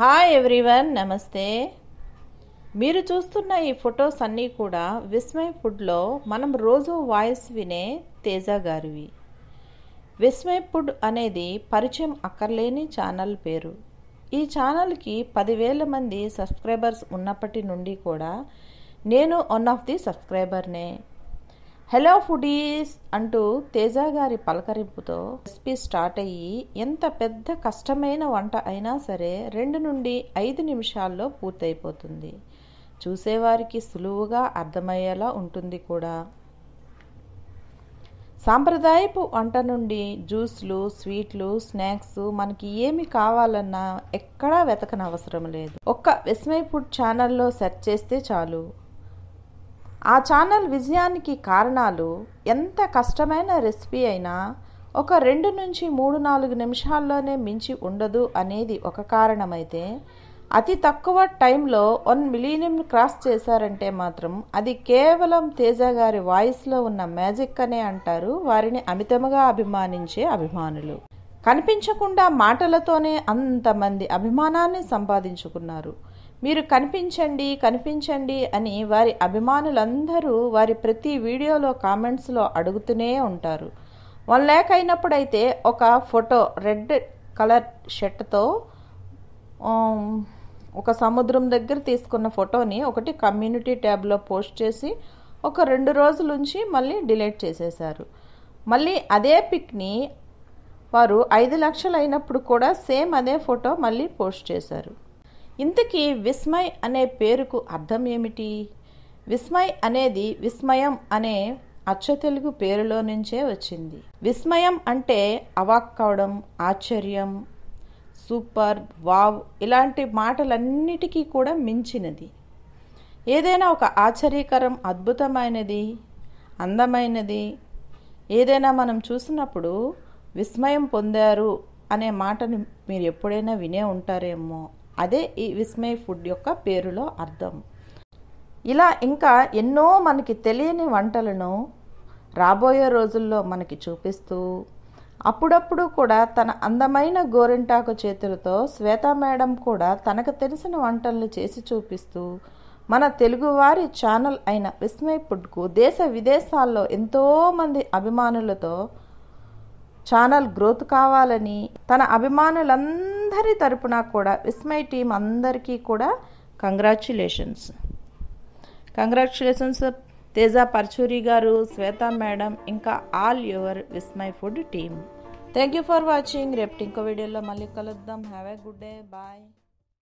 hi everyone నమస్తే మీరు చూస్తున్న ఈ ఫొటోస్ అన్నీ కూడా విస్మయ్ ఫుడ్లో మనం రోజు వాయిస్ వినే తేజ గారివి విస్మయ్ ఫుడ్ అనేది పరిచయం అక్కర్లేని ఛానల్ పేరు ఈ ఛానల్కి పదివేల మంది సబ్స్క్రైబర్స్ ఉన్నప్పటి నుండి కూడా నేను వన్ ఆఫ్ ది సబ్స్క్రైబర్నే హలో ఫుడీస్ అంటూ తేజ గారి పలకరింపుతో రెసిపీ స్టార్ట్ అయ్యి ఎంత పెద్ద కష్టమైన వంట అయినా సరే రెండు నుండి ఐదు నిమిషాల్లో పూర్తయిపోతుంది చూసేవారికి సులువుగా అర్థమయ్యేలా ఉంటుంది కూడా సాంప్రదాయపు వంట నుండి జ్యూస్లు స్వీట్లు స్నాక్స్ మనకి ఏమి కావాలన్నా ఎక్కడా వెతకనవసరం లేదు ఒక్క విస్మయ్ ఫుడ్ ఛానల్లో సెర్చ్ చేస్తే చాలు ఆ ఛానల్ విజయానికి కారణాలు ఎంత కష్టమైన రెసిపీ అయినా ఒక రెండు నుంచి మూడు నాలుగు నిమిషాల్లోనే మించి ఉండదు అనేది ఒక కారణమైతే అతి తక్కువ టైంలో వన్ మిలియన్ క్రాస్ చేశారంటే మాత్రం అది కేవలం తేజ గారి వాయిస్లో ఉన్న మ్యాజిక్ అనే అంటారు వారిని అమితముగా అభిమానించే అభిమానులు కనిపించకుండా మాటలతోనే అంతమంది అభిమానాన్ని సంపాదించుకున్నారు మీరు కనిపించండి కనిపించండి అని వారి అభిమానులందరూ వారి ప్రతి వీడియోలో కామెంట్స్లో అడుగుతూనే ఉంటారు వన్ ల్యాక్ అయినప్పుడైతే ఒక ఫోటో రెడ్ కలర్ షర్ట్తో ఒక సముద్రం దగ్గర తీసుకున్న ఫోటోని ఒకటి కమ్యూనిటీ ట్యాబ్లో పోస్ట్ చేసి ఒక రెండు రోజుల నుంచి మళ్ళీ డిలీట్ చేసేశారు మళ్ళీ అదే పిక్ని వారు ఐదు లక్షలు అయినప్పుడు కూడా సేమ్ అదే ఫోటో మళ్ళీ పోస్ట్ చేశారు ఇంతకీ విస్మయ్ అనే పేరుకు అర్థం ఏమిటి విస్మయ్ అనేది విస్మయం అనే అచ్చ తెలుగు పేరులో నుంచే వచ్చింది విస్మయం అంటే అవాక్కవడం ఆశ్చర్యం సూపర్ వావ్ ఇలాంటి మాటలన్నిటికీ కూడా మించినది ఏదైనా ఒక ఆశ్చర్యకరం అద్భుతమైనది అందమైనది ఏదైనా మనం చూసినప్పుడు విస్మయం పొందారు అనే మాటను మీరు ఎప్పుడైనా వినే ఉంటారేమో అదే ఈ విస్మయ ఫుడ్ యొక్క పేరులో అర్థం ఇలా ఇంకా ఎన్నో మనకి తెలియని వంటలను రాబోయే రోజుల్లో మనకి చూపిస్తూ అప్పుడప్పుడు కూడా తన అందమైన గోరింటాకు చేతులతో శ్వేతా మేడం కూడా తనకు తెలిసిన వంటలను చేసి చూపిస్తూ మన తెలుగువారి ఛానల్ అయిన విస్మయ్ ఫుడ్కు దేశ విదేశాల్లో ఎంతోమంది అభిమానులతో ఛానల్ గ్రోత్ కావాలని తన అభిమానులందరి తరపున కూడా విస్మయ్ టీం అందరికీ కూడా కంగ్రాచ్యులేషన్స్ కంగ్రాచ్యులేషన్స్ తేజ పర్చూరి గారు శ్వేత మేడం ఇంకా all your Vismai food team thank you for watching రేపు ఇంకో వీడియోలో మళ్ళీ కలుద్దాం have a good day bye